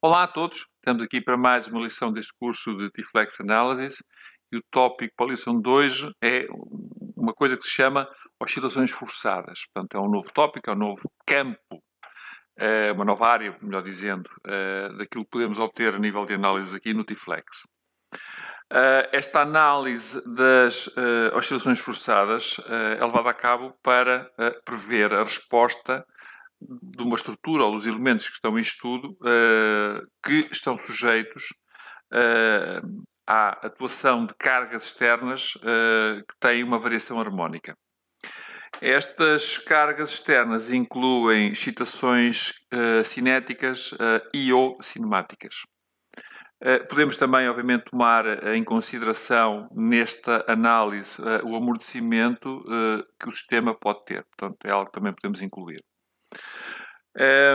Olá a todos, estamos aqui para mais uma lição deste curso de Tiflex Analysis e o tópico para a lição hoje é uma coisa que se chama oscilações forçadas. Portanto, é um novo tópico, é um novo campo, é uma nova área, melhor dizendo, é, daquilo que podemos obter a nível de análise aqui no Tiflex. flex eh, esta análise das oscilações forçadas é levada a cabo para prever a resposta de uma estrutura ou dos elementos que estão em estudo uh, que estão sujeitos uh, à atuação de cargas externas uh, que têm uma variação harmónica. Estas cargas externas incluem excitações cinéticas e ou cinemáticas. Podemos também, obviamente, tomar em consideração nesta análise o amortecimento que o sistema pode ter. Portanto, é algo que também podemos incluir.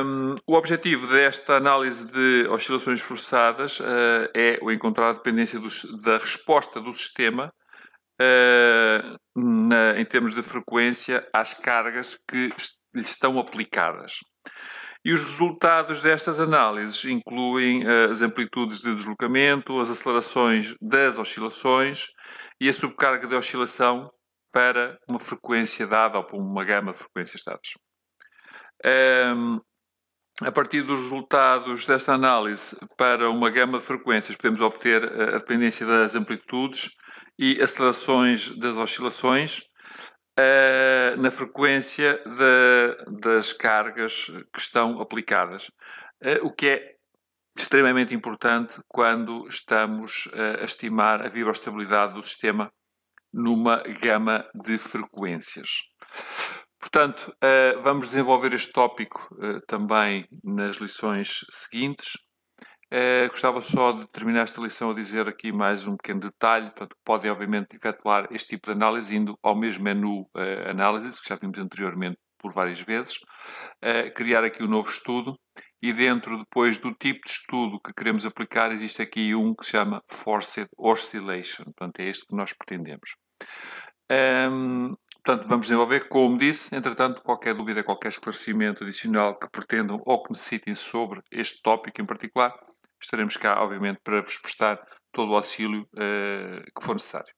Um, o objetivo desta análise de oscilações forçadas uh, é o encontrar a dependência da resposta do sistema uh, na, em termos de frequência às cargas que lhe estão aplicadas. E os resultados destas análises incluem uh, as amplitudes de deslocamento, as acelerações das oscilações e a subcarga de oscilação para uma frequência dada ou para uma gama de frequências dadas. Ehm, a partir dos resultados desta análise para uma gama de frequências, podemos obter eh, a dependência das amplitudes e acelerações das oscilações eh, na frequência de, das cargas que estão aplicadas, eh, o que é extremamente importante quando estamos a estimar a vibrostabilidade do sistema numa gama de frequências. Portanto, eh, vamos desenvolver este tópico eh, também nas lições seguintes. Eh, gostava só de terminar esta lição a dizer aqui mais um pequeno detalhe. Portanto, podem, obviamente, efetuar este tipo de análise indo ao mesmo menu análise, que já vimos anteriormente por várias vezes, criar aqui um novo estudo e dentro depois do tipo de estudo que queremos aplicar existe aqui um que se chama Forced Oscillation, portanto é este que nós pretendemos. Um, ehm, Portanto, vamos desenvolver, como disse. Entretanto, qualquer dúvida, qualquer esclarecimento adicional que pretendam ou que necessitem sobre este tópico em particular, estaremos cá, obviamente, para vos prestar todo o auxílio uh, que for necessário.